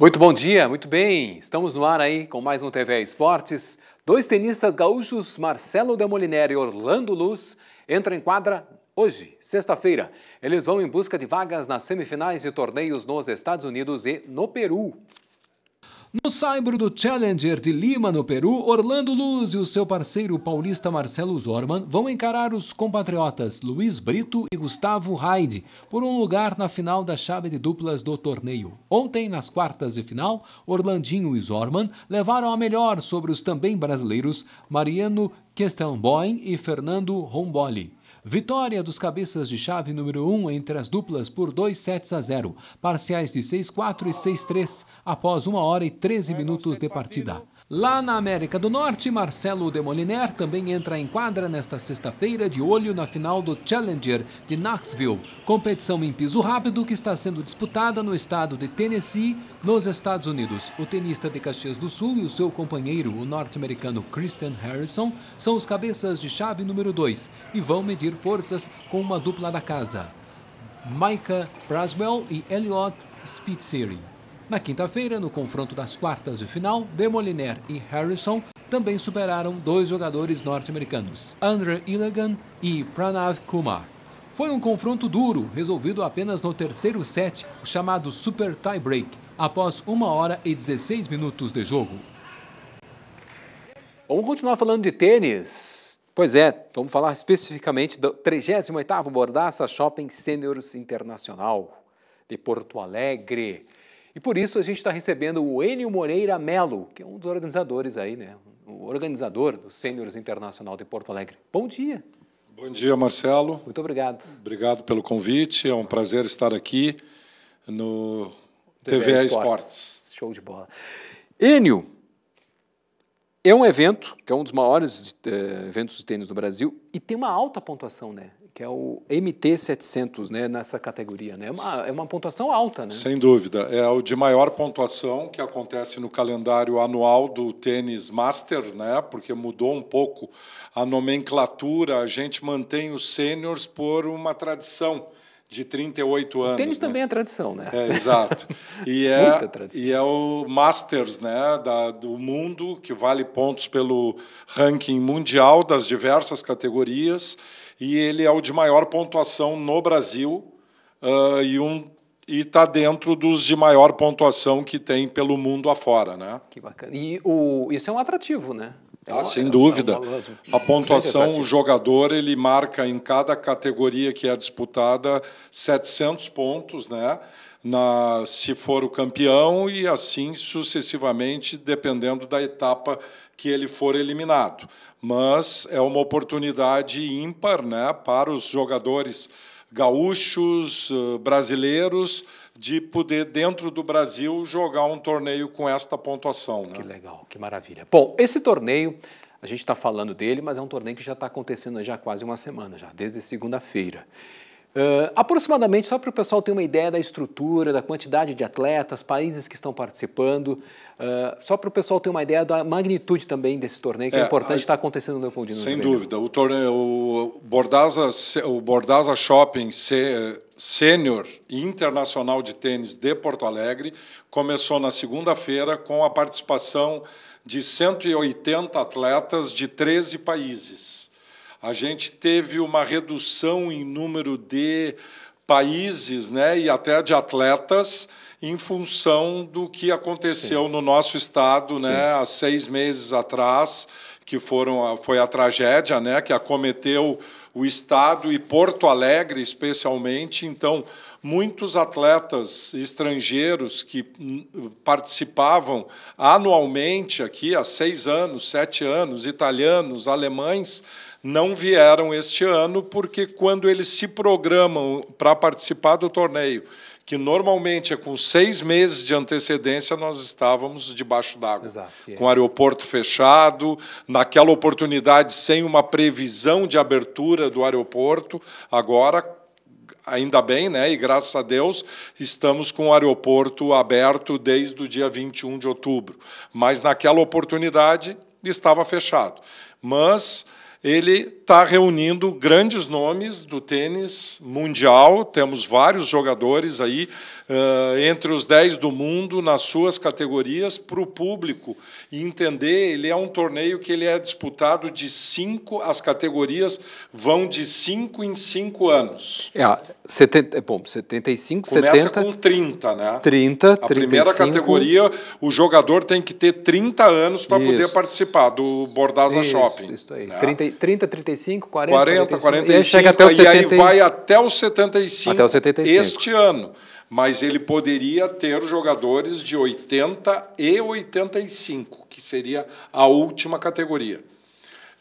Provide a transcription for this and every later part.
Muito bom dia, muito bem. Estamos no ar aí com mais um TV Esportes. Dois tenistas gaúchos, Marcelo Demolinero e Orlando Luz, entram em quadra hoje, sexta-feira. Eles vão em busca de vagas nas semifinais de torneios nos Estados Unidos e no Peru. No saibro do Challenger de Lima, no Peru, Orlando Luz e o seu parceiro paulista Marcelo Zorman vão encarar os compatriotas Luiz Brito e Gustavo Haide por um lugar na final da chave de duplas do torneio. Ontem, nas quartas de final, Orlandinho e Zorman levaram a melhor sobre os também brasileiros Mariano Kestenboim e Fernando Romboli. Vitória dos cabeças de chave número 1 entre as duplas por 2 sets a 0, parciais de 6-4 e 6-3, após 1 hora e 13 minutos de partida. Lá na América do Norte, Marcelo Demoliner também entra em quadra nesta sexta-feira de olho na final do Challenger de Knoxville, competição em piso rápido que está sendo disputada no estado de Tennessee, nos Estados Unidos. O tenista de Caxias do Sul e o seu companheiro, o norte-americano Christian Harrison, são os cabeças de chave número 2 e vão medir forças com uma dupla da casa, Micah Braswell e Elliot Spitzeri. Na quinta-feira, no confronto das quartas de final, Demoliner e Harrison também superaram dois jogadores norte-americanos, Andre Illegan e Pranav Kumar. Foi um confronto duro, resolvido apenas no terceiro set, o chamado Super Tie Break, após 1 hora e 16 minutos de jogo. Vamos continuar falando de tênis. Pois é, vamos falar especificamente do 38º Bordaça Shopping Seniors Internacional de Porto Alegre. E por isso a gente está recebendo o Enio Moreira Melo, que é um dos organizadores aí, né? O organizador do Sêniores Internacional de Porto Alegre. Bom dia. Bom dia, Marcelo. Muito obrigado. Obrigado pelo convite. É um prazer estar aqui no TVA Esportes. Show de bola. Enio, é um evento, que é um dos maiores uh, eventos de tênis do Brasil, e tem uma alta pontuação, né? Que é o MT700, né? Nessa categoria, né? É uma, é uma pontuação alta, né? Sem dúvida. É o de maior pontuação que acontece no calendário anual do tênis Master, né? Porque mudou um pouco a nomenclatura. A gente mantém os sêniors por uma tradição de 38 anos. O tênis né? também é tradição, né? É, exato. E é, Muita tradição. E é o Masters né, da, do mundo, que vale pontos pelo ranking mundial das diversas categorias, e ele é o de maior pontuação no Brasil uh, e um e está dentro dos de maior pontuação que tem pelo mundo afora, né? Que bacana. E o, isso é um atrativo, né? Ah, sem dúvida. É A pontuação, o jogador ele marca em cada categoria que é disputada 700 pontos, né? Na, se for o campeão e assim sucessivamente, dependendo da etapa que ele for eliminado. Mas é uma oportunidade ímpar né, para os jogadores gaúchos, eh, brasileiros, de poder, dentro do Brasil, jogar um torneio com esta pontuação. Né? Que legal, que maravilha. Bom, esse torneio, a gente está falando dele, mas é um torneio que já está acontecendo já há quase uma semana, já desde segunda-feira. Uh, aproximadamente, só para o pessoal ter uma ideia da estrutura, da quantidade de atletas, países que estão participando, uh, só para o pessoal ter uma ideia da magnitude também desse torneio, que é, é importante estar tá acontecendo no Leopoldino. Sem dúvida. O, torneio, o, Bordaza, o Bordaza Shopping Sênior Internacional de Tênis de Porto Alegre começou na segunda-feira com a participação de 180 atletas de 13 países. A gente teve uma redução em número de países né, e até de atletas em função do que aconteceu Sim. no nosso estado né, há seis meses atrás, que foram foi a tragédia né, que acometeu o estado e Porto Alegre especialmente. Então, muitos atletas estrangeiros que hum, participavam anualmente aqui há seis anos, sete anos, italianos, alemães, não vieram este ano, porque quando eles se programam para participar do torneio, que normalmente é com seis meses de antecedência, nós estávamos debaixo d'água. É. Com o aeroporto fechado, naquela oportunidade sem uma previsão de abertura do aeroporto, agora ainda bem, né? E graças a Deus estamos com o aeroporto aberto desde o dia 21 de outubro. Mas naquela oportunidade estava fechado. Mas ele está reunindo grandes nomes do tênis mundial, temos vários jogadores aí eh, entre os 10 do mundo nas suas categorias para o público entender, ele é um torneio que ele é disputado de cinco, as categorias vão de 5 em 5 anos. É, 70, é, bom, 75, Começa 70... Começa com 30, né? 30, A 35... primeira categoria, o jogador tem que ter 30 anos para poder participar do Bordaza isso, Shopping. Isso isso aí, né? 30, 30, 35, 40, 40 45, 45 e, chega até o 70... e aí vai até o 75, até o 75. este ano mas ele poderia ter jogadores de 80 e 85, que seria a última categoria.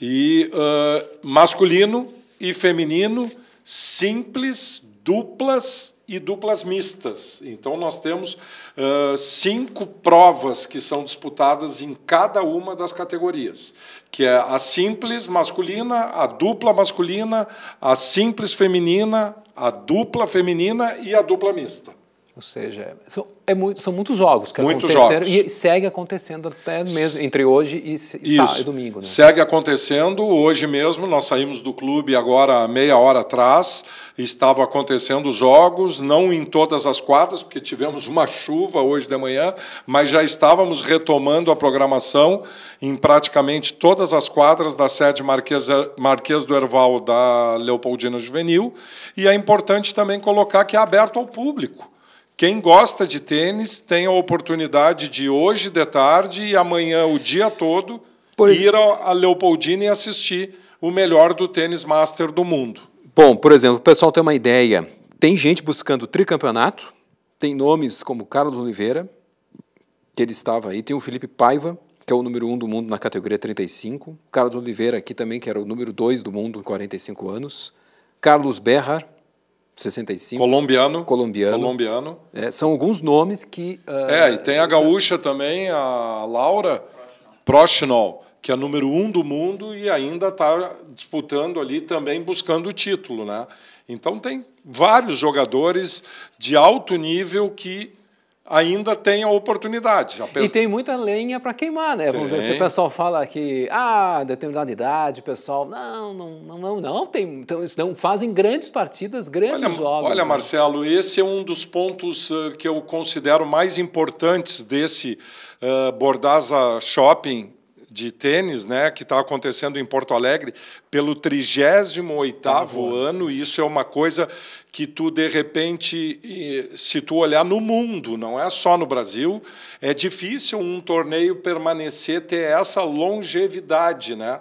E uh, masculino e feminino, simples, duplas e duplas mistas. Então, nós temos uh, cinco provas que são disputadas em cada uma das categorias, que é a simples masculina, a dupla masculina, a simples feminina, a dupla feminina e a dupla mista. Ou seja, são, é muito, são muitos jogos que muitos aconteceram jogos. e segue acontecendo até mesmo entre hoje e, sábado, e domingo. Né? Segue acontecendo. Hoje mesmo nós saímos do clube agora meia hora atrás. Estavam acontecendo os jogos, não em todas as quadras, porque tivemos uma chuva hoje de manhã, mas já estávamos retomando a programação em praticamente todas as quadras da sede Marquês, er, Marquês do Herval da Leopoldina Juvenil. E é importante também colocar que é aberto ao público. Quem gosta de tênis tem a oportunidade de hoje de tarde e amanhã o dia todo por ir a Leopoldina e assistir o melhor do tênis master do mundo. Bom, por exemplo, o pessoal tem uma ideia. Tem gente buscando tricampeonato, tem nomes como Carlos Oliveira, que ele estava aí, tem o Felipe Paiva, que é o número um do mundo na categoria 35, Carlos Oliveira aqui também, que era o número dois do mundo, 45 anos, Carlos Berrar, 65. Colombiano. Colombiano. Colombiano. É, são alguns nomes que. Uh, é, e tem a gaúcha também, a Laura Prochnol, que é número um do mundo e ainda está disputando ali também, buscando o título. Né? Então, tem vários jogadores de alto nível que ainda tem a oportunidade. já pessoa... E tem muita lenha para queimar, né? Vamos dizer, se o pessoal fala que, ah, determinada idade, o pessoal, não, não, não, não, não tem, então, não fazem grandes partidas, grandes olha, jogos. Olha, né? Marcelo, esse é um dos pontos eh, que eu considero mais importantes desse uh, eh, Bordaza Shopping de tênis, né, que está acontecendo em Porto Alegre pelo 38º ano, e isso é uma coisa que tu de repente, se tu olhar no mundo, não é só no Brasil, é difícil um torneio permanecer ter essa longevidade, né?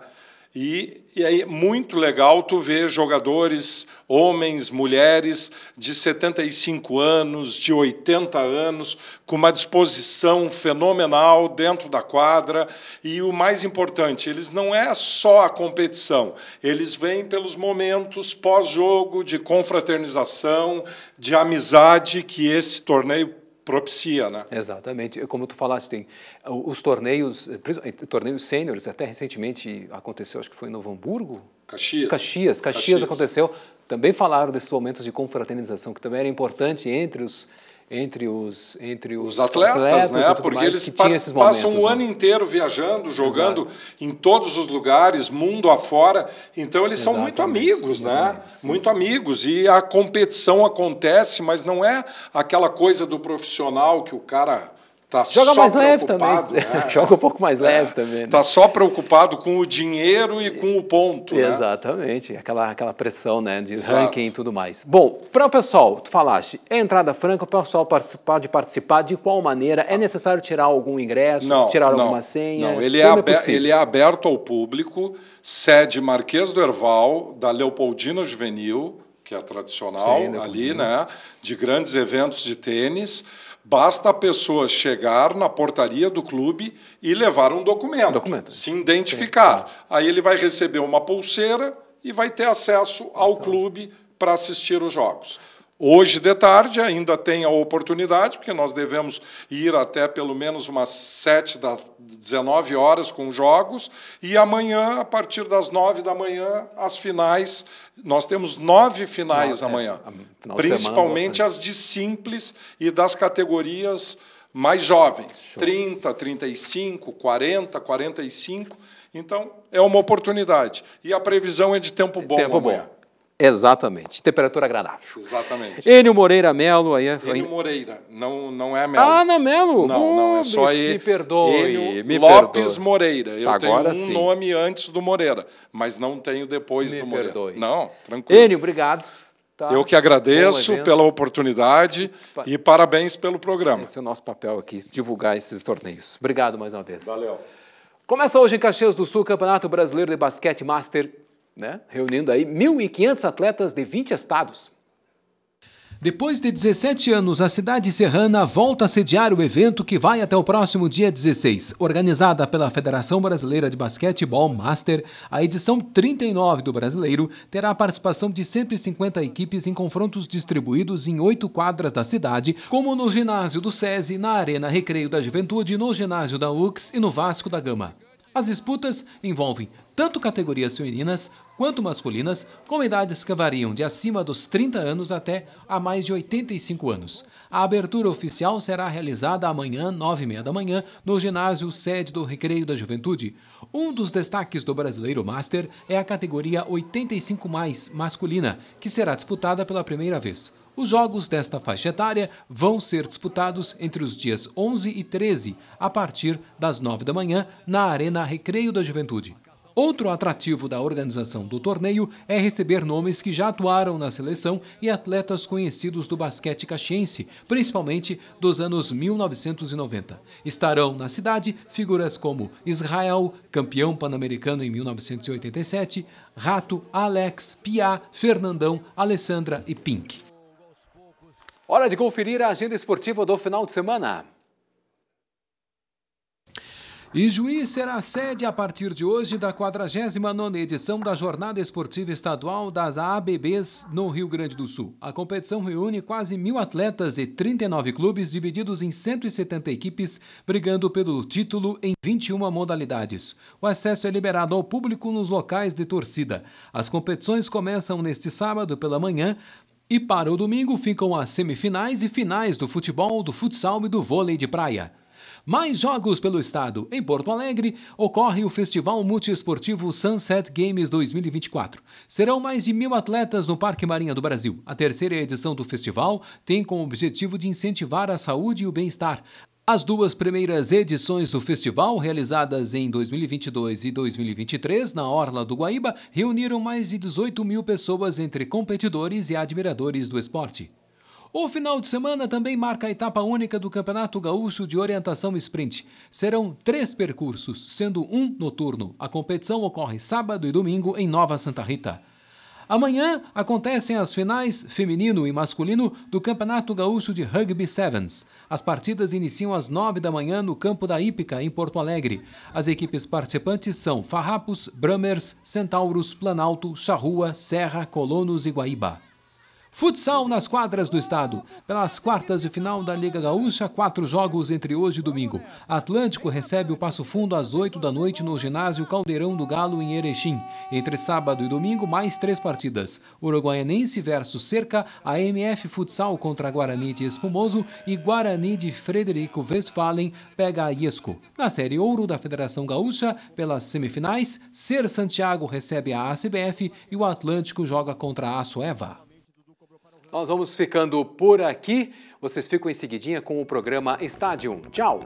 E, e muito legal tu ver jogadores, homens, mulheres, de 75 anos, de 80 anos, com uma disposição fenomenal dentro da quadra. E o mais importante, eles não é só a competição, eles vêm pelos momentos pós-jogo de confraternização, de amizade que esse torneio propicia, né? Exatamente. Como tu falaste, tem os torneios, eh, eh, torneios sêniores, até recentemente aconteceu, acho que foi em Novo Hamburgo? Caxias. Caxias, Caxias, Caxias aconteceu. Também falaram desses momentos de confraternização, que também era importante entre os entre os entre os, os atletas, atletas, né? Porque mais, eles momentos, passam o né? ano inteiro viajando, jogando Exato. em todos os lugares, mundo afora. Então eles Exatamente. são muito amigos, né? Amigos, muito amigos e a competição acontece, mas não é aquela coisa do profissional que o cara Tá Joga mais leve também. Né? Joga um pouco mais é. leve também. Está né? Tá só preocupado com o dinheiro e com o ponto. Né? Exatamente. Né? Aquela, aquela pressão né, de Exato. ranking e tudo mais. Bom, para o pessoal, tu falaste, é entrada franca, o pessoal pode participar de qual maneira? É necessário tirar algum ingresso, não, tirar não, alguma senha? Não, ele é, é ele é aberto ao público, sede Marquês do Erval, da Leopoldina Juvenil, que é tradicional Sim, ali, né? De grandes eventos de tênis. Basta a pessoa chegar na portaria do clube e levar um documento, documento. se identificar. Sim. Aí ele vai receber uma pulseira e vai ter acesso ao clube para assistir os jogos. Hoje de tarde ainda tem a oportunidade, porque nós devemos ir até pelo menos umas 7 das 19 horas com jogos, e amanhã, a partir das 9 da manhã, as finais. Nós temos nove finais Não, é, amanhã, é, principalmente as de simples e das categorias mais jovens, Show. 30, 35, 40, 45. Então, é uma oportunidade. E a previsão é de tempo é bom tempo amanhã. Bom. Exatamente. Temperatura agradável. Exatamente. Enio Moreira Melo. Aí é... Enio Moreira, não, não é Melo. Ah, não é Melo? Não, oh, não, é só aí. Me perdoe. Enio me Lopes perdoe. Moreira. Eu Agora tenho um sim. nome antes do Moreira, mas não tenho depois me do Moreira. Me Perdoe. Não, tranquilo. Enio, obrigado. Tá. Eu que agradeço pela oportunidade e parabéns pelo programa. Esse é o nosso papel aqui, divulgar esses torneios. Obrigado mais uma vez. Valeu. Começa hoje em Caxias do Sul, Campeonato Brasileiro de Basquete Master né? reunindo aí 1.500 atletas de 20 estados. Depois de 17 anos, a cidade serrana volta a sediar o evento que vai até o próximo dia 16. Organizada pela Federação Brasileira de Basquetebol Master, a edição 39 do Brasileiro terá a participação de 150 equipes em confrontos distribuídos em oito quadras da cidade, como no ginásio do SESI, na Arena Recreio da Juventude, no ginásio da UX e no Vasco da Gama. As disputas envolvem tanto categorias femininas quanto masculinas, com idades que variam de acima dos 30 anos até a mais de 85 anos. A abertura oficial será realizada amanhã, 9h30 da manhã, no ginásio sede do Recreio da Juventude. Um dos destaques do Brasileiro Master é a categoria 85 mais masculina, que será disputada pela primeira vez. Os jogos desta faixa etária vão ser disputados entre os dias 11 e 13, a partir das 9 da manhã, na Arena Recreio da Juventude. Outro atrativo da organização do torneio é receber nomes que já atuaram na seleção e atletas conhecidos do basquete caxiense, principalmente dos anos 1990. Estarão na cidade figuras como Israel, campeão pan-americano em 1987, Rato, Alex, Pia, Fernandão, Alessandra e Pink. Hora de conferir a agenda esportiva do final de semana. E Juiz será sede a partir de hoje da 49ª edição da Jornada Esportiva Estadual das AABBs no Rio Grande do Sul. A competição reúne quase mil atletas e 39 clubes divididos em 170 equipes, brigando pelo título em 21 modalidades. O acesso é liberado ao público nos locais de torcida. As competições começam neste sábado pela manhã, e para o domingo ficam as semifinais e finais do futebol, do futsal e do vôlei de praia. Mais jogos pelo estado. Em Porto Alegre, ocorre o Festival Multiesportivo Sunset Games 2024. Serão mais de mil atletas no Parque Marinha do Brasil. A terceira edição do festival tem como objetivo de incentivar a saúde e o bem-estar. As duas primeiras edições do festival, realizadas em 2022 e 2023 na Orla do Guaíba, reuniram mais de 18 mil pessoas entre competidores e admiradores do esporte. O final de semana também marca a etapa única do Campeonato Gaúcho de Orientação Sprint. Serão três percursos, sendo um noturno. A competição ocorre sábado e domingo em Nova Santa Rita. Amanhã acontecem as finais feminino e masculino do Campeonato Gaúcho de Rugby Sevens. As partidas iniciam às 9 da manhã no campo da Ípica, em Porto Alegre. As equipes participantes são Farrapos, Brummers, Centauros, Planalto, Charrua, Serra, Colonos e Guaíba. Futsal nas quadras do estado. Pelas quartas de final da Liga Gaúcha, quatro jogos entre hoje e domingo. Atlântico recebe o Passo Fundo às 8 da noite no ginásio Caldeirão do Galo, em Erechim. Entre sábado e domingo, mais três partidas. Uruguaianense versus Cerca, AMF Futsal contra Guarani de Espumoso e Guarani de Frederico Westphalen pega a Iesco. Na Série Ouro da Federação Gaúcha, pelas semifinais, Ser Santiago recebe a ACBF e o Atlântico joga contra a Soeva. Nós vamos ficando por aqui. Vocês ficam em seguidinha com o programa Estádio. Tchau!